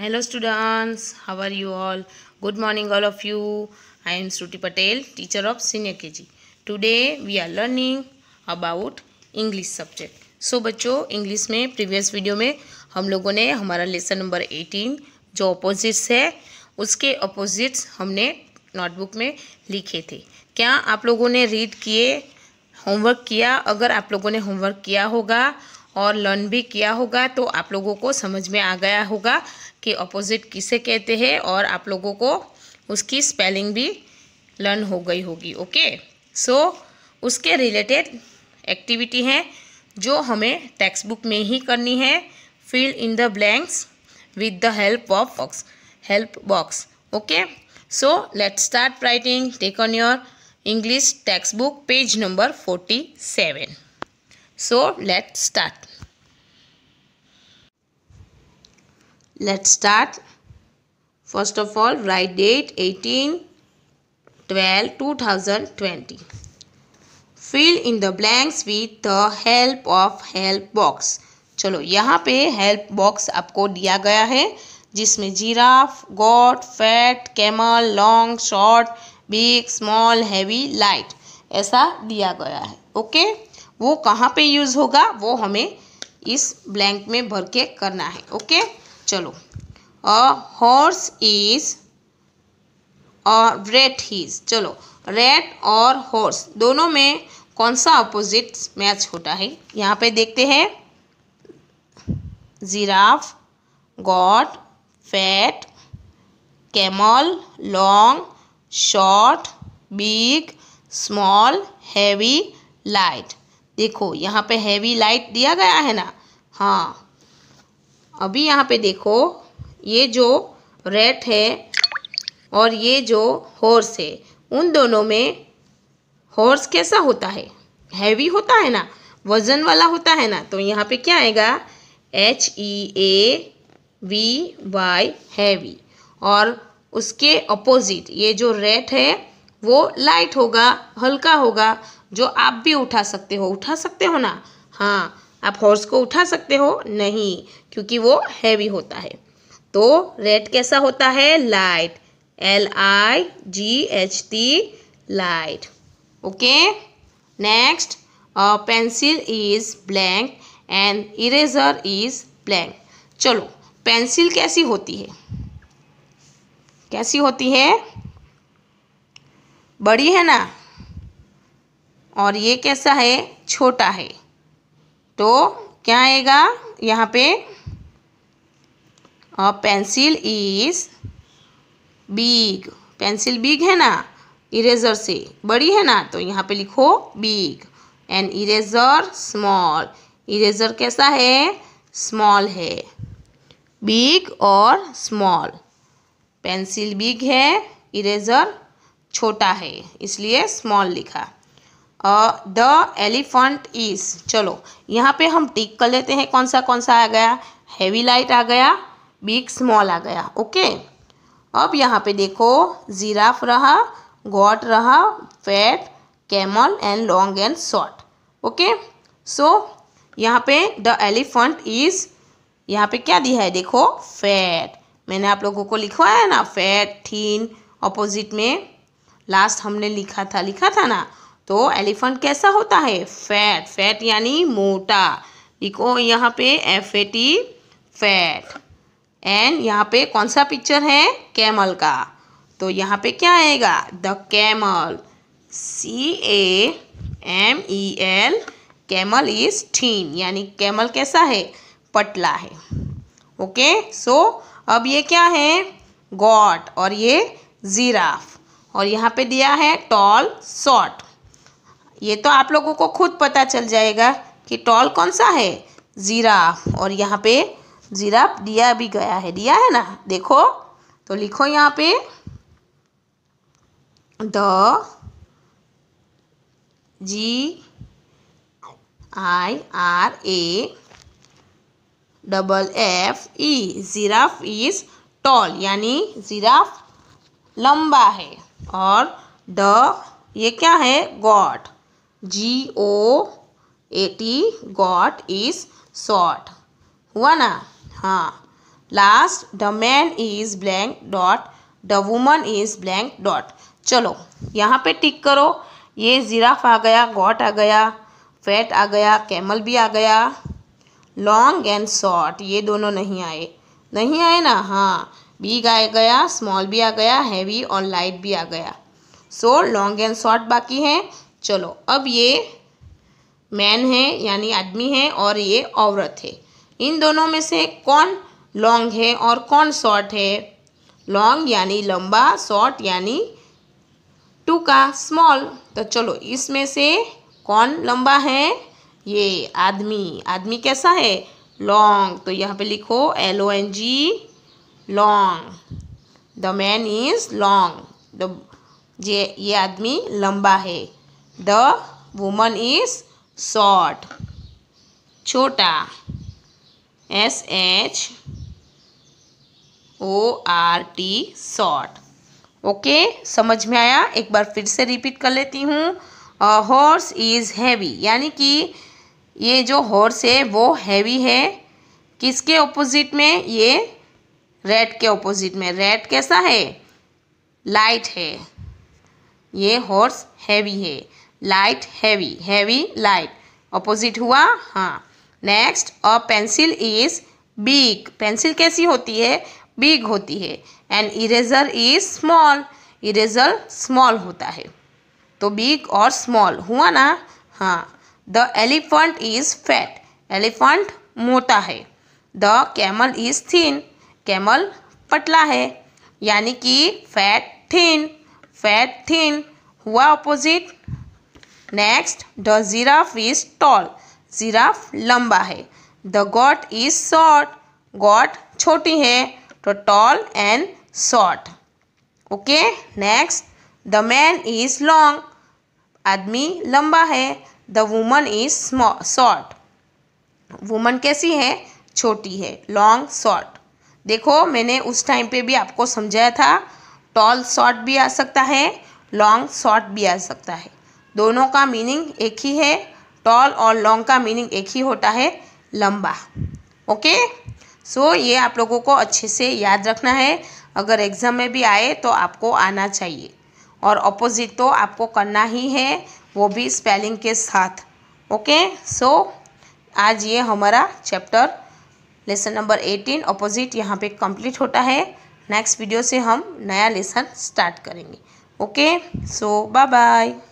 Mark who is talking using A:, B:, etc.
A: hello students how are you all good morning all of you i am shruti patel teacher of senior kg today we are learning about english subject so बच्चों english में previous video में हम लोगों ने हमारा lesson number 18 जो opposites है उसके opposites हमने नोटबुक में लिखे थे क्या आप लोगों ने रीड किए होमवर्क किया अगर आप लोगों ने होमवर्क किया होगा और लर्न भी किया होगा तो आप लोगों को समझ में आ गया होगा कि अपोजिट किसे कहते हैं और आप लोगों को उसकी स्पेलिंग भी लर्न हो गई होगी ओके सो so, उसके रिलेटेड एक्टिविटी हैं जो हमें टेक्स्ट बुक में ही करनी है fill in the blanks with the help of box help box okay so let start writing take on your English textbook page number forty seven So let's start. Let's start. First of all, write date 18 12 2020. Fill in the blanks with the help of help box. चलो यहाँ पे help box आपको दिया गया है जिसमें giraffe goat fat camel long short big small heavy light ऐसा दिया गया है ओके okay? वो कहाँ पे यूज़ होगा वो हमें इस ब्लैंक में भर के करना है ओके चलो अ हॉर्स इज और रेट हीज चलो रेट और हॉर्स दोनों में कौन सा अपोजिट मैच होता है यहाँ पे देखते हैं giraffe goat fat camel long short big small heavy light देखो यहाँ पे हैवी लाइट दिया गया है ना हाँ अभी यहाँ पे देखो ये जो रेट है और ये जो हॉर्स है उन दोनों में हॉर्स कैसा होता है हैवी होता है ना वज़न वाला होता है ना तो यहाँ पे क्या आएगा H E A V Y heavy और उसके अपोजिट ये जो रेट है वो लाइट होगा हल्का होगा जो आप भी उठा सकते हो उठा सकते हो ना हाँ आप हॉर्स को उठा सकते हो नहीं क्योंकि वो हैवी होता है तो रेड कैसा होता है light L I G H T light okay next pencil is blank and eraser is blank चलो पेंसिल कैसी होती है कैसी होती है बड़ी है ना और ये कैसा है छोटा है तो क्या आएगा यहाँ पे और pencil is big pencil big है ना इरेजर से बड़ी है ना तो यहाँ पे लिखो big and eraser small eraser कैसा है स्मॉल है बिग और स्मॉल पेंसिल बिग है इरेजर छोटा है इसलिए स्मॉल लिखा द एलिफंट इज़ चलो यहाँ पे हम टिक कर लेते हैं कौन सा कौन सा आ गया हैवी लाइट आ गया बिग स्मॉल आ गया ओके अब यहाँ पे देखो जीराफ रहा गॉट रहा fat camel and long and short okay so यहाँ पे द एलिफंट इज़ यहाँ पे क्या दिया है देखो फैट मैंने आप लोगों को लिखवाया ना फैट थीन अपोजिट में लास्ट हमने लिखा था लिखा था ना तो एलिफेंट कैसा होता है फैट फैट यानी मोटा देखो यहाँ पे F A T fat and यहाँ पे कौन सा पिक्चर है कैमल का तो यहाँ पे क्या आएगा the camel C A M E L camel is thin यानी कैमल कैसा है पटला है ओके सो so, अब ये क्या है गॉट और ये जीराफ और यहाँ पे दिया है टॉल शॉर्ट ये तो आप लोगों को खुद पता चल जाएगा कि टॉल कौन सा है जीरा और यहाँ पे ज़ीराफ दिया भी गया है दिया है ना देखो तो लिखो यहाँ पे the G I R A double F E giraffe is tall यानी ज़ीराफ लंबा है और द ये क्या है goat G O A T goat is short हुआ ना हाँ last the man is blank dot the woman is blank dot चलो यहाँ पे टिक करो ये ज़िराफ आ गया गॉट आ गया फैट आ गया कैमल भी आ गया लॉन्ग एंड शॉर्ट ये दोनों नहीं आए नहीं आए ना हाँ बिग आ गया स्मॉल भी आ गया हैवी और लाइट भी आ गया सो लॉन्ग एंड शॉर्ट बाकी हैं चलो अब ये मैन है यानी आदमी है और ये औरत है इन दोनों में से कौन लॉन्ग है और कौन शॉर्ट है लॉन्ग यानी लंबा शॉर्ट यानी टू का स्मॉल तो चलो इसमें से कौन लंबा है ये आदमी आदमी कैसा है लॉन्ग तो यहाँ पे लिखो L O N G long the man is long the ये आदमी लंबा है द वुमन इज शॉर्ट छोटा S H O R T short okay समझ में आया एक बार फिर से रिपीट कर लेती हूँ हॉर्स इज़ हैवी यानी कि ये जो हॉर्स है वो हैवी है किसके ऑपोजिट में ये रेड के ऑपोजिट में रेड कैसा है लाइट है ये हॉर्स हैवी है light heavy heavy light opposite हुआ हाँ next a pencil is big pencil कैसी होती है बिग होती है and eraser is small eraser small होता है तो बिग और स्मॉल हुआ ना हाँ the elephant is fat elephant मोटा है the camel is thin camel पतला है यानी कि फैट थीन फैट थीन हुआ opposite next the giraffe is tall giraffe लंबा है the goat is short goat छोटी है तो tall and short okay next the man is long आदमी लंबा है the woman is short woman कैसी है छोटी है लॉन्ग शॉर्ट देखो मैंने उस टाइम पे भी आपको समझाया था टॉल शॉर्ट भी आ सकता है लॉन्ग शॉर्ट भी आ सकता है दोनों का मीनिंग एक ही है टॉल और लॉन्ग का मीनिंग एक ही होता है लंबा ओके सो ये आप लोगों को अच्छे से याद रखना है अगर एग्ज़ाम में भी आए तो आपको आना चाहिए और अपोजिट तो आपको करना ही है वो भी स्पेलिंग के साथ ओके सो आज ये हमारा chapter lesson number eighteen opposite यहाँ पे कंप्लीट होता है नेक्स्ट वीडियो से हम नया लेसन स्टार्ट करेंगे ओके सो बाय बाय